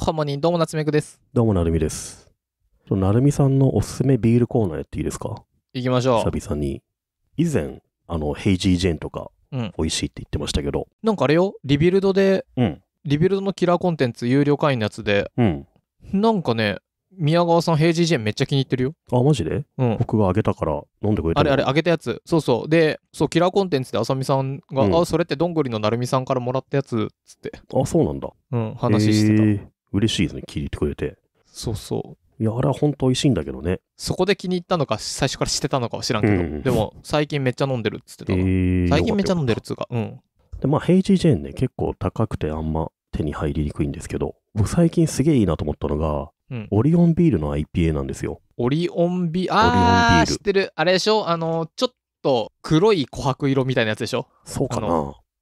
おはもにどうも夏目くです。どうも、なるみです。なるみさんのおすすめビールコーナーやっていいですか行きましょう。久々に。以前、あの、ヘイジージェーンとか、うん美味しいって言ってましたけど。なんかあれよ、リビルドで、うん。リビルドのキラーコンテンツ有料会員のやつで、うん。なんかね、宮川さん、ヘイジージェンめっちゃ気に入ってるよ。あ、マジでうん。僕があげたから飲んでくれあれあれ、あげたやつ。そうそう。で、そう、キラーコンテンツであさみさんが、うんあ、それってどんぐりのなるみさんからもらったやつ、つって、あ、そうなんだ。うん、話してた。えー嬉しいですね、聞いてくれて。そうそう。いや、あれは本当美味しいんだけどね。そこで気に入ったのか、最初から知ってたのかは知らんけど、うん、でも、最近めっちゃ飲んでるっつってた、えー、最近めっちゃ飲んでるっつうか、うん。で、まあ、ヘイジージェーンね、結構高くてあんま手に入りにくいんですけど、僕最近すげえいいなと思ったのが、うん、オリオンビールの IPA なんですよ。オリオンビ、ーあー、知ってる。あれでしょあの、ちょっと黒い琥珀色みたいなやつでしょそうかな。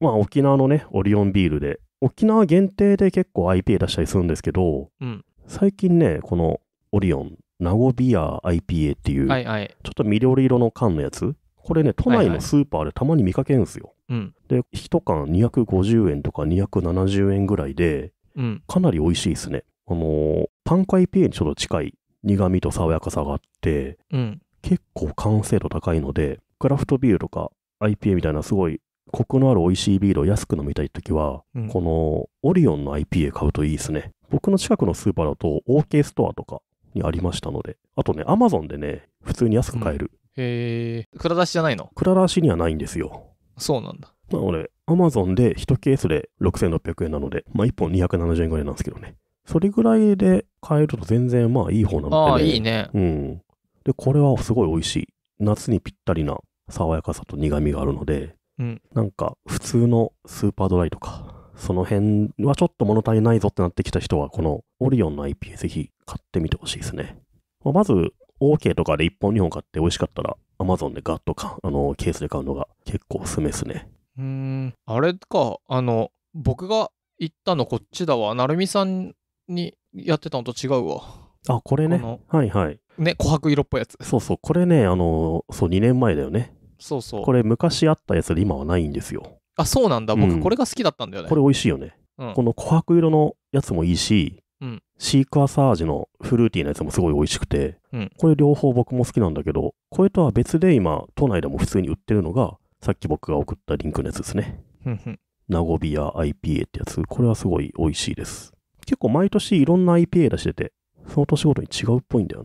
まあ、沖縄のね、オリオンビールで、沖縄限定で結構 IPA 出したりするんですけど、うん、最近ね、このオリオン、ナゴビア IPA っていう、はいはい、ちょっと緑色の缶のやつ、これね、都内のスーパーでたまに見かけるんですよ。はいはい、で、1缶250円とか270円ぐらいで、うん、かなり美味しいですね。あのー、パンク IPA にちょっと近い苦味と爽やかさがあって、うん、結構完成度高いので、クラフトビールとか IPA みたいなすごいコクのある美味しいビールを安く飲みたいときは、うん、このオリオンの IPA 買うといいですね。僕の近くのスーパーだと OK ストアとかにありましたので、あとね、アマゾンでね、普通に安く買える。うん、へえ、蔵出しじゃないの蔵出しにはないんですよ。そうなんだ。なので、アマゾンで1ケースで6600円なので、まあ1本270円ぐらいなんですけどね。それぐらいで買えると全然まあいい方なので、ね。ああ、いいね。うん。で、これはすごい美味しい。夏にぴったりな爽やかさと苦味があるので、うん、なんか普通のスーパードライとか、その辺はちょっと物足りないぞってなってきた人は、このオリオンの IPA ぜひ買ってみてほしいですね。まあ、まず、OK とかで1本2本買って美味しかったら、Amazon でガッとか、あの、ケースで買うのが結構おすすめですね。うん、あれか、あの、僕が行ったのこっちだわ。なるみさんにやってたのと違うわ。あ、これね。はいはい。ね、琥珀色っぽいやつ。そうそう、これね、あの、そう、2年前だよね。そうそう。これ昔あったやつで今はないんですよ。あ、そうなんだ。僕これが好きだったんだよね。これ美味しいよね。うんこの琥珀色のやつもいいし、うんシークワーサージのフルーティーなやつもすごい美味しくて、うんこれ両方僕も好きなんだけど、これとは別で今、都内でも普通に売ってるのが、さっき僕が送ったリンクのやつですね。うんナゴビア IPA ってやつ。これはすごい美味しいです。結構毎年いろんな IPA 出してて、その年ごとに違うっぽいんだよ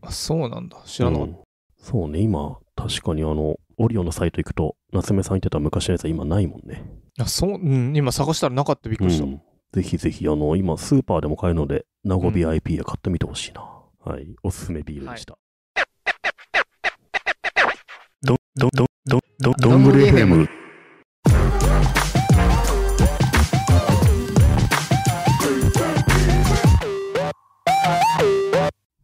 な。あそうなんだ。知らなかっうんそうね、今、確かにあの、オリオのサイト行くと、夏目さん言ってた昔のやつは今ないもんね。あ、そう、うん、今探したらなかったびっくりした。うん、ぜひぜひ、あの、今スーパーでも買えるので、名古 VIP で買ってみてほしいな、うん、はい、おすすめビールでした。はい、ど、ど、ど、ど、ど、どんぐり FM。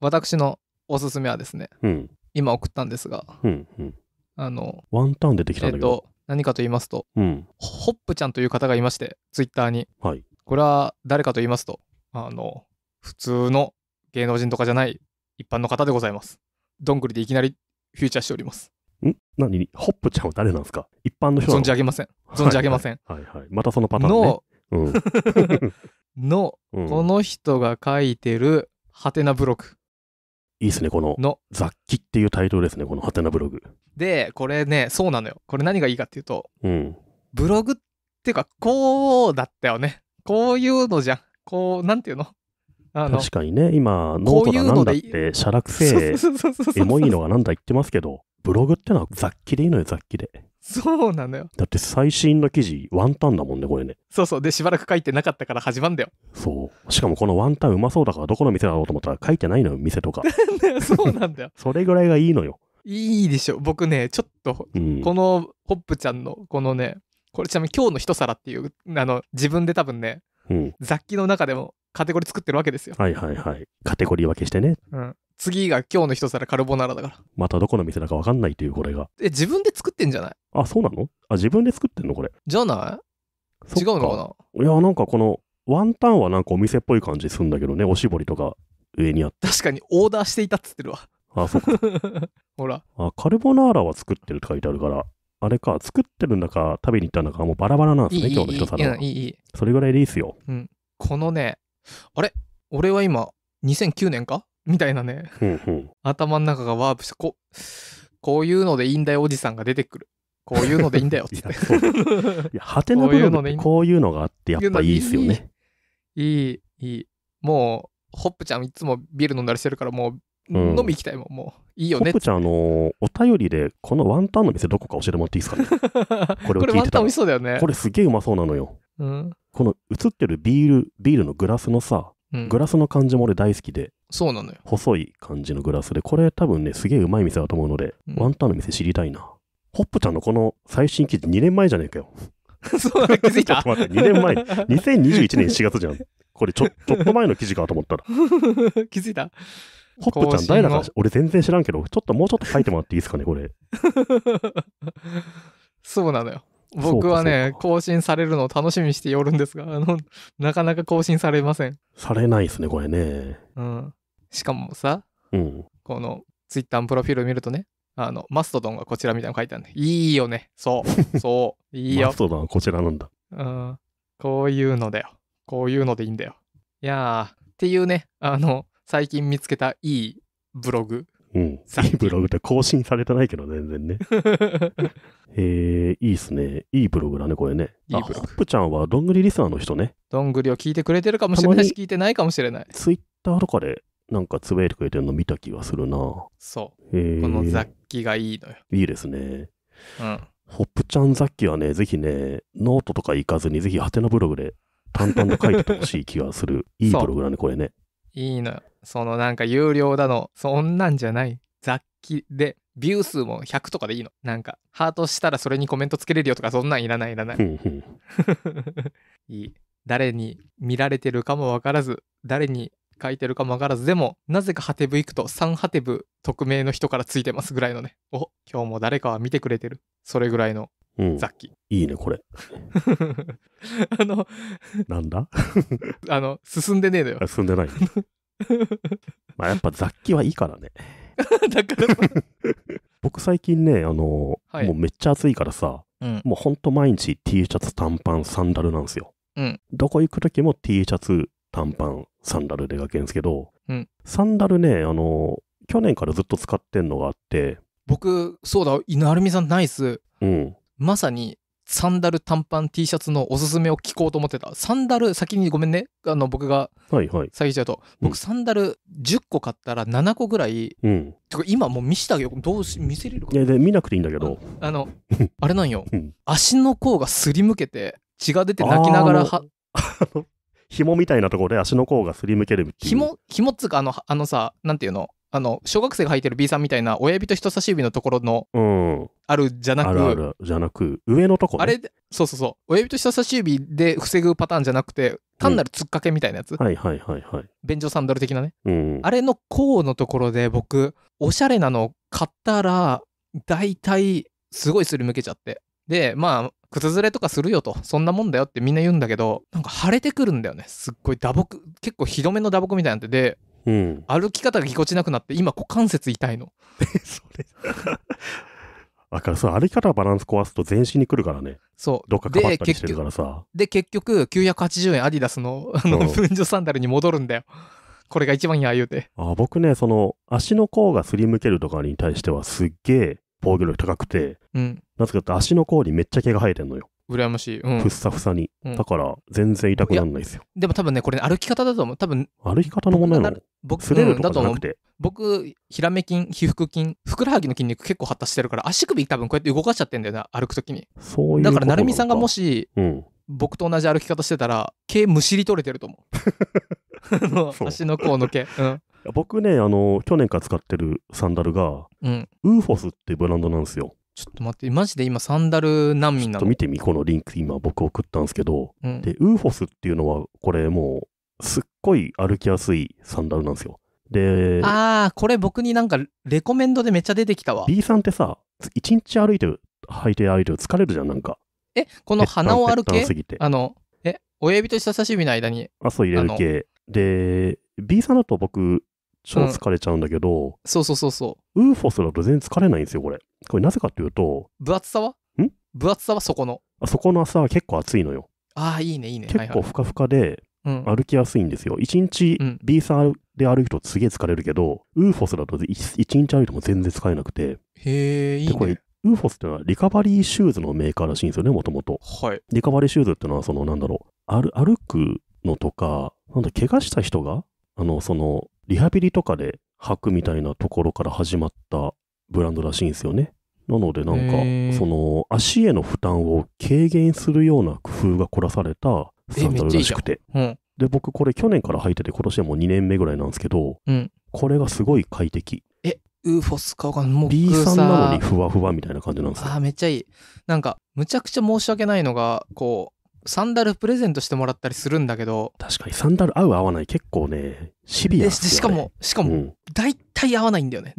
私のおすすめはですね、うん、今送ったんですが、うんうん、あの、ワンタン出てきたんだけど。えっと、何かと言いますと、うん、ホップちゃんという方がいまして、ツイッターに。はい。これは誰かと言いますと、あの、普通の芸能人とかじゃない一般の方でございます。どんぐりでいきなりフューチャーしております。ん何ホップちゃんは誰なんですか一般の人存じ上げません。存じ上げません。はい、はい、はい、またそのパターン、ね、の、うん、の、うん、この人が書いてるはてなブロック。いいっすね、この、の雑記っていうタイトルですね、このハテナブログ。で、これね、そうなのよ。これ何がいいかっていうと、うん。ブログっていうか、こうだったよね。こういうのじゃん。こう、なんていうの確かにね、今、ノートがなんだって、写楽性、エモいのがなんだ言ってますけど、ブログってのは雑記でいいのよ、雑記で。そうなのよ。だって最新の記事、ワンタンだもんね、これね。そうそう。で、しばらく書いてなかったから始まんだよ。そう。しかもこのワンタンうまそうだからどこの店だろうと思ったら書いてないのよ、店とか。そうなんだよ。それぐらいがいいのよ。いいでしょ。僕ね、ちょっと、うん、このホップちゃんの、このね、これちなみに今日の一皿っていう、あの、自分で多分ね、うん、雑記の中でもカテゴリー作ってるわけですよ。はいはいはい。カテゴリー分けしてね。うん。次が今日の一皿カルボナーラだから。またどこの店だかわかんないというこれが。え、自分で作ってんじゃないあ、そうなのあ、自分で作ってんのこれ。じゃない違うのかないや、なんかこの、ワンタンはなんかお店っぽい感じするんだけどね。おしぼりとか上にあって。確かにオーダーしていたっつってるわ。あ、そっか。ほら。あ、カルボナーラは作ってるって書いてあるから。あれか、作ってるんだか、食べに行ったんだか、もうバラバラなんですい、ね、いい、い今日の一皿は。いい、いい、いい。それぐらいでいいっすよ。このね、あれ俺は今2009年かみたいなね、うんうん、頭の中がワープしてここういうのでいいんだよおじさんが出てくるこういうのでいいんだよって いや果てなブロこういうのがあってやっぱいいですよねいいいいもうホップちゃんいつもビール飲んだりしてるからもううん、飲み行きたいもん、もう。いいよね。ホップちゃん、あのー、お便りで、このワンタンの店どこか教えてもらっていいですかね。これこれワンタン美味しそうだよね。これすげえうまそうなのよ。うん。この映ってるビール、ビールのグラスのさ、うん、グラスの感じも俺大好きで。そうなのよ。細い感じのグラスで、これ多分ね、すげえうまい店だと思うので、うん、ワンタンの店知りたいな。ホップちゃんのこの最新記事2年前じゃねえかよ。そうだ、気づいた。ちょっと待って、2年前、2021年4月じゃん。これちょ、ちょっと前の記事かと思ったら。気づいたホップちゃん誰だか俺全然知らんけど、ちょっともうちょっと書いてもらっていいですかね、これ。そうなのよ。僕はね、更新されるのを楽しみにしておるんですが、あの、なかなか更新されません。されないですね、これね。うん。しかもさ、うん、この、ツイッターのプロフィール見るとね、あの、マストドンがこちらみたいなの書いてあるね。いいよね。そう。そう。いいよ。マストドンはこちらなんだ。うん。こういうのだよ。こういうのでいいんだよ。いやー、っていうね、あの、最近見つけたいいブログうん。いいブログって更新されてないけど、全然ね。えいいっすね。いいブログだね、これね。いいブログ。ホップちゃんは、どんぐりリスナーの人ね。どんぐりを聞いてくれてるかもしれないし、聞いてないかもしれない。ツイッターとかで、なんかつぶやいてくれてるの見た気がするな。そう。この雑記がいいのよ。いいですね。うん。ホップちゃん雑記はね、ぜひね、ノートとか行かずに、ぜひハテなブログで淡々と書いててほしい気がする。いいブログだね、これね。いいのよ。そのなんか有料だのそんなんじゃない雑記でビュー数も100とかでいいのなんかハートしたらそれにコメントつけれるよとかそんなんいらないいらない いい誰に見られてるかもわからず誰に書いてるかもわからずでもなぜかハテブ行くと3ハテブ匿名の人からついてますぐらいのねお今日も誰かは見てくれてるそれぐらいの雑記、うん、いいねこれ あのなんだ あの進んでねえのよ進んでない まあやっぱ雑記はいいからね。だから 僕最近ね、あの、はい、もうめっちゃ暑いからさ、うん、もうほんと毎日 T シャツ短パンサンダルなんですよ。うん、どこ行く時も T シャツ短パンサンダルで描けるんですけど、うん、サンダルね、あの、去年からずっと使ってんのがあって。僕、そうだ、なるみさんナイス。うん。まさにサンダル短パン T シャツのおすすめを聞こうと思ってたサンダル先にごめんねあの僕がはいはいちゃうと、僕、サンダル10個買ったら7個ぐらい、うん、てか今もう見したよどうし見せれるかいやで見なくていいんだけどあのあれなんよ、足の甲がすりむけて血が出て泣きながらは紐みたいなところで足の甲がすりむける紐紐っつうかあのあのさなんていうのあの小学生が履いてる B さんみたいな親指と人差し指のところの、うん、あるじゃなくあるあるじゃなく上のとこ、ね、あれそうそうそう親指と人差し指で防ぐパターンじゃなくて単なる突っかけみたいなやつ、うん、はいはいはいはい便所サンダル的なね、うん、あれの甲のところで僕おしゃれなの買ったら大体すごいすりむけちゃってでまあ靴ずれとかするよとそんなもんだよってみんな言うんだけどなんか腫れてくるんだよねすっごい打撲結構ひどめの打撲みたいなんてでうん、歩き方がぎこちなくなって今股関節痛いの それだからそう歩き方バランス壊すと全身にくるからねそうどっかかばったりしてるからさで結局980円アディダスのあの分譲サンダルに戻るんだよ、これが一番や言うてあ僕ねその足の甲がすりむけるとかに対してはすっげえ防御力高くて、うん、なぜかって足の甲にめっちゃ毛が生えてんのよ羨ましい。うんふっさふさに。うんだから、全然痛くなんないですよ。でも多分ね、これ、ね、歩き方だと思う。多分歩き方の問題なの僕、擦れるんとだかじとゃ思なく。て。僕、ひらめ筋、皮腹筋、ふくらはぎの筋肉結構発達してるから、足首多分こうやって動かしちゃってんだよな、歩くときに。そういうだから、成美さんがもし、うん。僕と同じ歩き方してたら、毛むしり取れてると思う。う足の甲の毛。うん。僕ね、あの、去年から使ってるサンダルが、うん。ウーフォスってブランドなんですよ。ちょっと待って、マジで今サンダル難民なのちょっと見てみ、このリンク今僕送ったんですけど、うん、で、ウーフォスっていうのは、これもう、すっごい歩きやすいサンダルなんですよ。で、ああ、これ僕になんかレコメンドでめっちゃ出てきたわ。B さんってさ、一日歩いて、履いて歩いて疲れるじゃん、なんか。え、この鼻を歩けあの、え、親指と人差し指の間に。あ、そう入れる系。で、B さんだと僕、超疲れちゃうんだけど、うん、そうそうそうそう。ウーフォスだと全然疲れないんですよ、これ。これなぜかっていうと、分厚さはん分厚さはそこの。あそこの朝は結構暑いのよ。ああ、いいね、いいね。結構ふかふかで、歩きやすいんですよ。一、うん、日 B さんで歩くとすげえ疲れるけど、ウーフォスだと一日歩いても全然疲れなくて。へえ、いいね。ウーフォスってのはリカバリーシューズのメーカーらしいんですよね、もともと。はい。リカバリーシューズってのは、その、なんだろう、歩くのとか、なんだ、怪我した人が、あの、その、リハビリとかで履くみたいなところから始まったブランドらしいんですよね。なのでなんか、その足への負担を軽減するような工夫が凝らされたサンダルらしくて。いいうん、で、僕これ去年から履いてて今年はもう2年目ぐらいなんですけど、うん、これがすごい快適。え、ウーフォスかがもう B さんなのにふわふわみたいな感じなんですかあ、めっちゃいい。なんか、むちゃくちゃ申し訳ないのが、こサンダルプレゼントしてもらったりするんだけど。確かにサンダル合う合わない結構ね、シビア、ね、しかも、しかも、うん、大体合わないんだよね。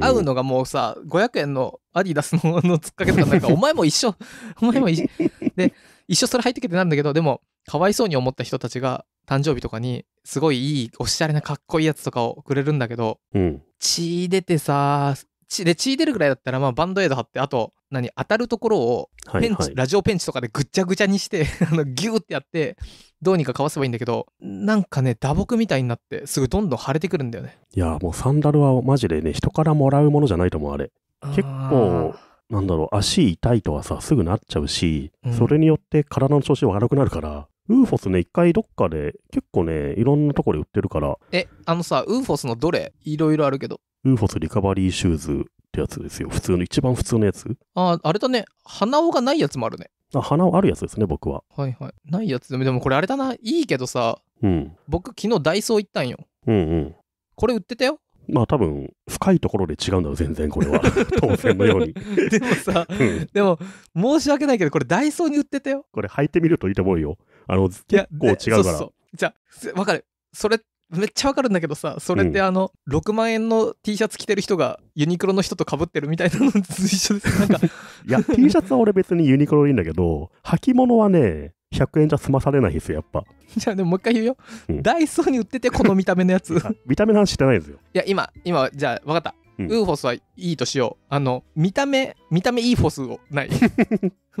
合うのがもうさ、500円のアディダスののつっかけとかなんか、お前も一緒、お前も一緒。で、一緒それ入ってきてなんだけど、でも、かわいそうに思った人たちが、誕生日とかに、すごいいい、おしゃれなかっこいいやつとかをくれるんだけど、うん、血出てさ、血で血出るぐらいだったら、まあ、バンドエイド貼って、あと、何、当たるところを、ペンチ、はいはい、ラジオペンチとかでぐっちゃぐちゃにして ギューってやって、どうにかかわせばいいんだけど、なんかね、打撲みたいになって、すぐどんどん腫れてくるんだよね。いや、もうサンダルはマジでね、人からもらうものじゃないと思う、あれ。結構、なんだろう、足痛いとはさ、すぐなっちゃうし、うん、それによって体の調子悪くなるから、ウーフォスね、一回どっかで、結構ね、いろんなとこで売ってるから。え、あのさ、ウーフォスのどれいろいろあるけど。ウーフォスリカバリーシューズってやつですよ。普通の、一番普通のやつ。ああ、あれだね。鼻緒がないやつもあるね。あ、鼻緒あるやつですね、僕は。はいはい。ないやつでも、これあれだな。いいけどさ、うん。僕、昨日ダイソー行ったんよ。うんうん。これ売ってたよ。まあ多分、深いところで違うんだろう、全然これは。当然のように。でもさ、うん、でも、申し訳ないけど、これダイソーに売ってたよ。これ履いてみるといいと思うよ。あの、結構違うから。そうそうじゃあ、わかる。それめっちゃわかるんだけどさ、それってあの、うん、6万円の T シャツ着てる人がユニクロの人とかぶってるみたいなのと一緒です。なんか いや、T シャツは俺別にユニクロいいんだけど、履物はね、100円じゃ済まされないですよ、やっぱ。じゃあでももう一回言うよ、うん、ダイソーに売ってて、この見た目のやつ。見た目の話してないですよ。いや、今、今、じゃあ分かった。うん、ウーフォスはいいとしよう。あの、見た目、見た目いいフォスをない。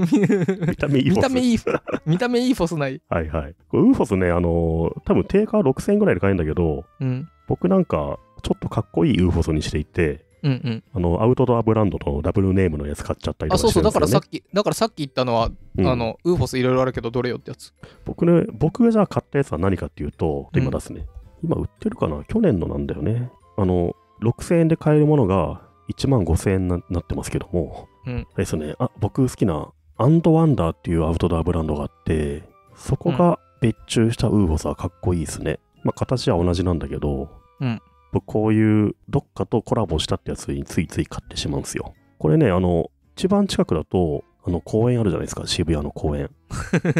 見た目いいフォス。見た目いいフォス。ない。はいはい。ウーフォスね、あのー、多分定価6000円ぐらいで買えるんだけど、うん、僕なんか、ちょっとかっこいいウーフォスにしていて、うんうん、あのアウトドアブランドとダブルネームのやつ買っちゃったりとか、ね、そうそうだからさっきだからさっき言ったのは、うん、あのウーフォスいろいろあるけどどれよってやつ僕ね僕がじゃあ買ったやつは何かっていうと今出すね、うん、今売ってるかな去年のなんだよねあの6000円で買えるものが1万5000円になってますけども、うん、ですね、あ僕好きなアンドワンダーっていうアウトドアブランドがあって、そこが別注したウーホスはかっこいいですね。まあ、形は同じなんだけど、うん、僕こういうどっかとコラボしたってやつについつい買ってしまうんですよ。これね、あの、一番近くだとあの公園あるじゃないですか、渋谷の公園。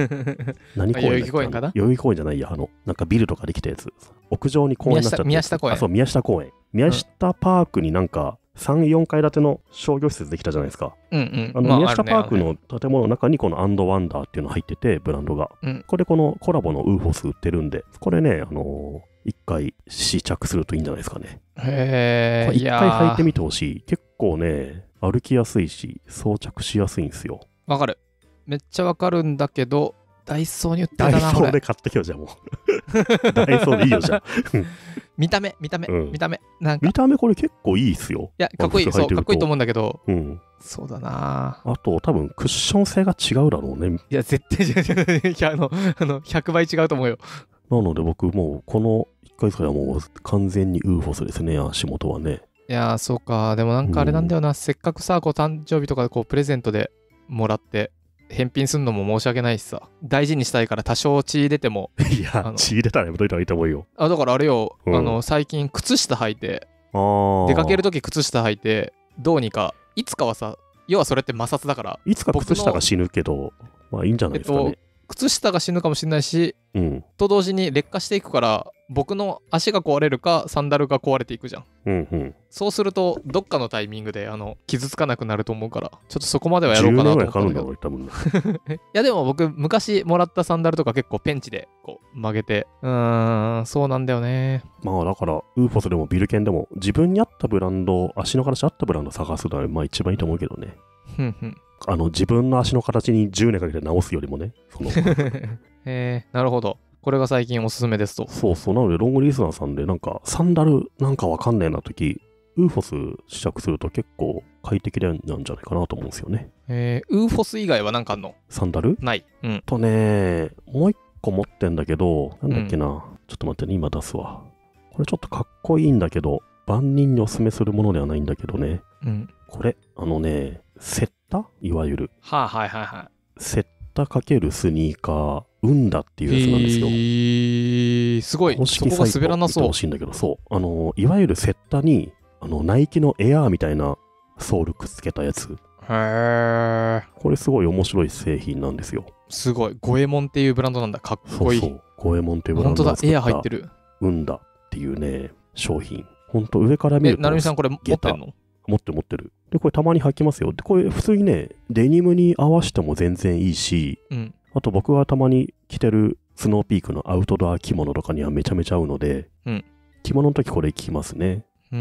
何公園代々木公園かな代々木公園じゃないや、あの、なんかビルとかできたやつ。屋上に公園になっちゃった。宮下公園。あ、そう、宮下公園。宮下パークになんか、3、4階建ての商業施設できたじゃないですか。うんうん、あの、まあ、宮下パークの建物の中にこのアンドワンダーっていうの入ってて、ブランドが。うん、これこのコラボのウーフォス売ってるんで、これね、あのー、1回試着するといいんじゃないですかね。へえ。1回履いてみてほしい。結構ね、歩きやすいし装着しやすいんですよわかるめっちゃわかるんだけどダイソーに売ってたダイソーれで買ってきよじゃあ、もう ダイソーでいいよじゃあ。見た目見た目、うん見た目なんか見た目これ結構いいっすよいやかっこいいそうかっこいいと思うんだけどうんそうだなあと多分クッション性が違うだろうねいや絶対違う違うあのあの100倍違うと思うよなので僕もうこの1回それはもう完全にウーフォスですね足元はねいやー、そうか。でもなんかあれなんだよな。せっかくさ、こう誕生日とかでこうプレゼントでもらって、返品するのも申し訳ないしさ。大事にしたいから多少血出ても。いや、血出たらやめといた方がいいと思うよ。あ、だからあれよ、うん、あの、最近靴下履いて、出かける時靴下履いて、どうにか、いつかはさ、要はそれって摩擦だから。いつか靴下が死ぬけど、まあいいんじゃないですかね。えっと、靴下が死ぬかもしれないし、うん、と同時に劣化していくから、僕の足が壊れるかサンダルが壊れていくじゃん、うんうん、そうするとどっかのタイミングであの傷つかなくなると思うからちょっとそこまではやろうかなと思ったんだけど いやでも僕昔もらったサンダルとか結構ペンチでこう曲げてうんそうなんだよねまあだからウーフォスでもビルケンでも自分に合ったブランド足の形合ったブランド探すのはまあ一番いいと思うけどねあの自分の足の形に10年かけて直すよりもねその へえなるほどこれが最近おすすめですと。そうそう。なので、ロングリスナーさんで、なんか、サンダルなんかわかんねえな時、ウーフォス試着すると結構快適なんじゃないかなと思うんですよね。えー、ウーフォス以外は何かあんのサンダルない。うん。とね、もう一個持ってんだけど、なんだっけな。うん、ちょっと待ってね、今出すわ。これちょっとかっこいいんだけど、万人におすすめするものではないんだけどね。うん。これ、あのね、セッタいわゆる。はあ、はいはいはい。セッタ×スニーカー生だっていうやつなんですよ。えー、すごい。公式サイト見てほしいんだけど、そう。あの、いわゆるセッタに、あの、ナイキのエアーみたいなソールくっつけたやつ。へこれすごい面白い製品なんですよ。すごい。五右衛門っていうブランドなんだ。かっこいい。そうそう五右衛門っていうブランド本当だ、エアー入ってる。生んだっていうね、商品。本当上から見ると。なるみさんこれ持ってるの持って持ってる。で、これたまに履きますよ。で、これ普通にね、デニムに合わせても全然いいし、うん、あと僕がたまに着てるスノーピークのアウトドア着物とかにはめちゃめちゃ合うので、うん、着物の時これ着ますね。こ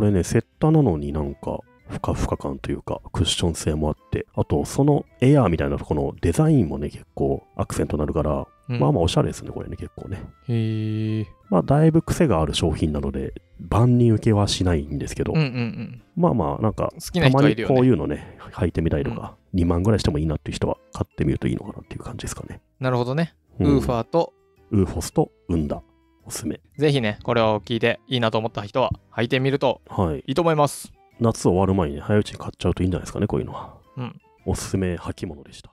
れね、セッタなのになんか、ふかふか感というか、クッション性もあって、あと、そのエアーみたいなとこのデザインもね、結構アクセントになるから、うん、まあまあおしゃれですね、これね、結構ね。へえ。まあ、だいぶ癖がある商品なので、万人受けはしないんですけど、うんうんうん、まあまあ、なんか、ね、たまにこういうのね、履いてみたいとか、うん、2万ぐらいしてもいいなっていう人は買ってみるといいのかなっていう感じですかね。なるほどね。うん、ウーファーと、ウーフォスと、ウンダ。おすすめ。ぜひね、これを聞いていいなと思った人は、履いてみると、はい、いいと思います。夏終わる前に、ね、早いうちに買っちゃうといいんじゃないですかね、こういうのは。うん。おすすめ履物でした。